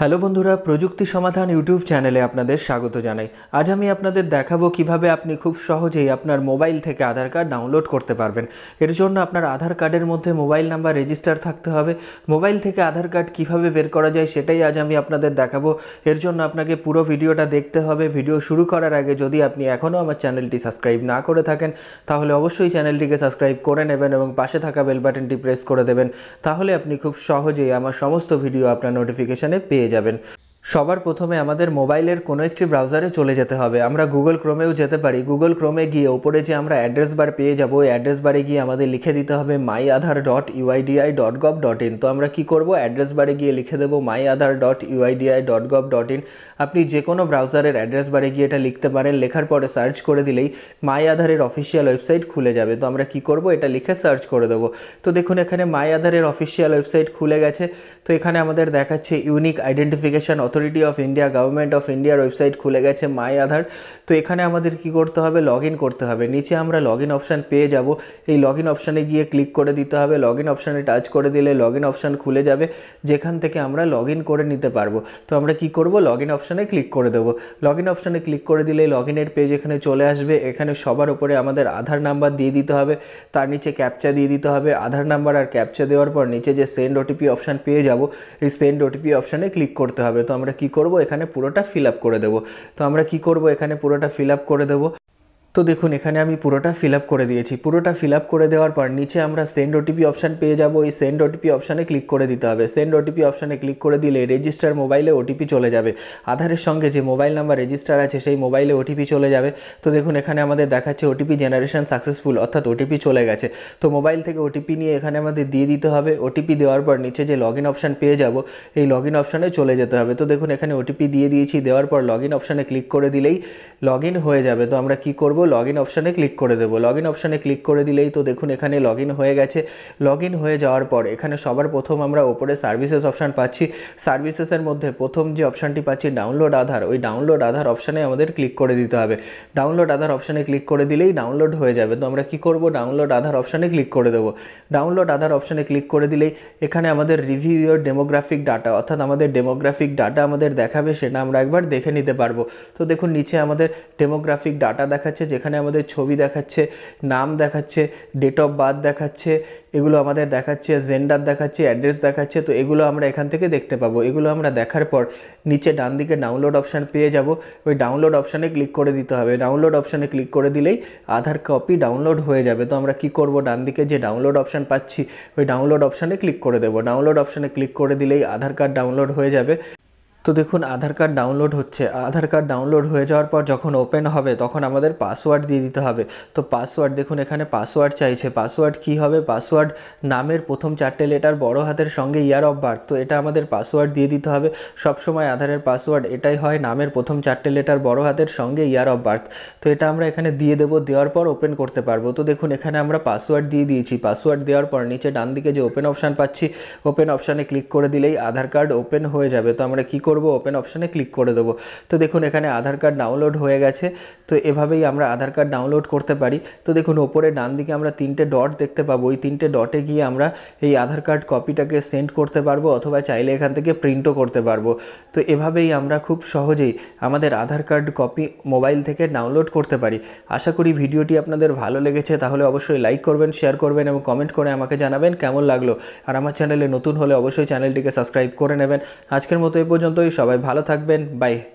hello বন্ধুরা প্রযুক্তি সমাধান ইউটিউব চ্যানেলে আপনাদের স্বাগত জানাই আজ আমি আপনাদের দেখাবো কিভাবে আপনি খুব সহজেই আপনার মোবাইল থেকে আধার কার্ড ডাউনলোড করতে পারবেন এর জন্য আপনার আধার কার্ডের মধ্যে মোবাইল নাম্বার রেজিস্টার থাকতে হবে মোবাইল থেকে আধার কার্ড কিভাবে বের করা যায় সেটাই আজ আমি আপনাদের দেখাবো এর জন্য আপনাকে পুরো ভিডিওটা দেখতে হবে ভিডিও শুরু করার আগে যদি আপনি এখনও আমার চ্যানেলটি সাবস্ক্রাইব না করে থাকেন তাহলে অবশ্যই চ্যানেলটিকে সাবস্ক্রাইব করে নেবেন এবং পাশে থাকা বেল বাটনটি প্রেস করে দেবেন তাহলে আপনি খুব সহজেই আমার সমস্ত ভিডিও আপনার নোটিফিকেশানে পেয়ে পেয়ে যাবেন সবার প্রথমে আমাদের মোবাইলের কোনো একটি ব্রাউজারে চলে যেতে হবে আমরা গুগল ক্রোমেও যেতে পারি গুগল ক্রোমে গিয়ে ওপরে যে আমরা অ্যাড্রেস বার পেয়ে যাব ওই অ্যাড্রেস বারে গিয়ে আমাদের লিখে দিতে হবে my Aadhaar dot UIDAI dot gov dot in তো আমরা কী করবো অ্যাড্রেস বারে গিয়ে লিখে দেবো my Aadhaar dot UIDAI dot gov dot in আপনি যে কোনো ব্রাউজারের অ্যাড্রেস বারে গিয়ে এটা লিখতে পারেন লেখার পরে সার্চ করে দিলেই মাই আধারের অফিসিয়াল ওয়েবসাইট খুলে যাবে তো আমরা কি করব এটা লিখে সার্চ করে দেবো তো দেখুন এখানে মাই আধারের অফিসিয়াল ওয়েবসাইট খুলে গেছে তো এখানে আমাদের দেখাচ্ছে unique identification authority of India government of ইন্ডিয়ার ওয়েবসাইট খুলে গেছে মাই আধার তো এখানে আমাদের কি করতে হবে লগ করতে হবে নিচে আমরা লগ ইন অপশান পেয়ে যাব এই লগ ইন অপশানে গিয়ে ক্লিক করে দিতে হবে লগ ইন অপশানে টাচ করে দিলে লগ ইন অপশান খুলে যাবে যেখান থেকে আমরা লগ করে নিতে পারবো তো আমরা কি করব লগ ইন অপশানে ক্লিক করে দেবো লগ ইন অপশানে ক্লিক করে দিলে লগ এর পেজ এখানে চলে আসবে এখানে সবার উপরে আমাদের আধার নাম্বার দিয়ে দিতে হবে তার নিচে ক্যাপচা দিয়ে দিতে হবে আধার নাম্বার আর ক্যাপচা দেওয়ার পর নিচে যে সেন্ড ওটিপি অপশান পেয়ে যাব এই সেন্ড ওটিপি অপশানে ক্লিক করতে হবে তো আমরা কি করব এখানে পুরোটা ফিল আপ করে দেবো তো আমরা কি করব এখানে পুরোটা ফিল আপ করে দেবো তো দেখুন এখানে আমি পুরোটা ফিল করে দিয়েছি পুরোটা ফিল করে দেওয়ার পর নিচে আমরা সেন্ড ওটিপি অপশান পেয়ে যাব এই সেন্ড ওটিপি অপশানে ক্লিক করে দিতে হবে সেন্ড ওটিপি অপশানে ক্লিক করে দিলে রেজিস্টার মোবাইলে ওটিপি চলে যাবে আধারের সঙ্গে যে মোবাইল নাম্বার রেজিস্টার আছে সেই মোবাইলে ওটিপি চলে যাবে তো দেখুন এখানে আমাদের দেখাচ্ছে ওটিপি জেনারেশন সাকসেসফুল অর্থাৎ ওটিপি চলে গেছে তো মোবাইল থেকে ওটিপি নিয়ে এখানে আমাদের দিয়ে দিতে হবে ওটিপি দেওয়ার পর নিচে যে লগ ইন অপশান পেয়ে যাব এই লগ ইন অপশানে চলে যেতে হবে তো দেখুন এখানে ওটিপি দিয়ে দিয়েছি দেওয়ার পর লগ ইন অপশানে ক্লিক করে দিলেই লগ ইন হয়ে যাবে তো আমরা কি করব লগ ইন অপশানে ক্লিক করে দেবো লগ ইন অপশানে ক্লিক করে দিলেই তো দেখুন এখানে লগ ইন হয়ে গেছে লগ ইন হয়ে যাওয়ার পর এখানে সবার প্রথম আমরা ওপরে সার্ভিসেস অপশান পাচ্ছি সার্ভিসেসের মধ্যে প্রথম যে অপশানটি পাচ্ছি ডাউনলোড আধার ওই ডাউনলোড আধার অপশানে আমাদের ক্লিক করে দিতে হবে ডাউনলোড আধার অপশানে ক্লিক করে দিলেই ডাউনলোড হয়ে যাবে তো আমরা কি করব ডাউনলোড আধার অপশানে ক্লিক করে দেবো ডাউনলোড আধার অপশানে ক্লিক করে দিলেই এখানে আমাদের রিভিউ ইয়োর ডেমোগ্রাফিক ডাটা অর্থাৎ আমাদের ডেমোগ্রাফিক ডাটা আমাদের দেখাবে সেটা আমরা একবার দেখে নিতে পারবো তো দেখুন নিচে আমাদের ডেমোগ্রাফিক ডাটা দেখাচ্ছে যেখানে আমাদের ছবি দেখাচ্ছে নাম দেখাচ্ছে ডেট অফ বার্থ দেখাচ্ছে এগুলো আমাদের দেখাচ্ছে জেন্ডার দেখাচ্ছে অ্যাড্রেস দেখাচ্ছে তো এগুলো আমরা এখান থেকে দেখতে পাবো এগুলো আমরা দেখার পর নিচে ডান দিকে ডাউনলোড অপশান পেয়ে যাব ওই ডাউনলোড অপশানে ক্লিক করে দিতে হবে ডাউনলোড অপশানে ক্লিক করে দিলেই আধার কপি ডাউনলোড হয়ে যাবে তো আমরা কি করব ডান দিকে যে ডাউনলোড অপশান পাচ্ছি ওই ডাউনলোড অপশানে ক্লিক করে দেবো ডাউনলোড অপশানে ক্লিক করে দিলেই আধার কার্ড ডাউনলোড হয়ে যাবে তো দেখুন আধার কার্ড ডাউনলোড হচ্ছে আধার কার্ড ডাউনলোড হয়ে যাওয়ার পর যখন ওপেন হবে তখন আমাদের পাসওয়ার্ড দিয়ে দিতে হবে তো পাসওয়ার্ড দেখুন এখানে পাসওয়ার্ড চাইছে পাসওয়ার্ড কি হবে পাসওয়ার্ড নামের প্রথম চারটে লেটার বড় হাতের সঙ্গে ইয়ার অফ বার্থ তো এটা আমাদের পাসওয়ার্ড দিয়ে দিতে হবে সবসময় আধারের পাসওয়ার্ড এটাই হয় নামের প্রথম চারটে লেটার বড় হাতের সঙ্গে ইয়ার অফ বার্থ তো এটা আমরা এখানে দিয়ে দেবো দেওয়ার পর ওপেন করতে পারবো তো দেখুন এখানে আমরা পাসওয়ার্ড দিয়ে দিয়েছি পাসওয়ার্ড দেওয়ার পর নিচে ডান দিকে যে ওপেন অপশান পাচ্ছি ওপেন অপশানে ক্লিক করে দিলেই আধার কার্ড ওপেন হয়ে যাবে তো আমরা কী করব ওপেন অপশানে ক্লিক করে দেবো তো দেখুন এখানে আধার কার্ড ডাউনলোড হয়ে গেছে তো এভাবেই আমরা আধার কার্ড ডাউনলোড করতে পারি তো দেখুন ওপরে ডান দিকে আমরা তিনটে ডট দেখতে পাবো ওই তিনটে ডটে গিয়ে আমরা এই আধার কার্ড কপিটাকে সেন্ড করতে পারবো অথবা চাইলে এখান থেকে প্রিন্টও করতে পারবো তো এভাবেই আমরা খুব সহজেই আমাদের আধার কার্ড কপি মোবাইল থেকে ডাউনলোড করতে পারি আশা করি ভিডিওটি আপনাদের ভালো লেগেছে তাহলে অবশ্যই লাইক করবেন শেয়ার করবেন এবং কমেন্ট করে আমাকে জানাবেন কেমন লাগলো আর আমার চ্যানেলে নতুন হলে অবশ্যই চ্যানেলটিকে সাবস্ক্রাইব করে নেবেন আজকের মতো এই পর্যন্ত সবাই ভালো থাকবেন বাই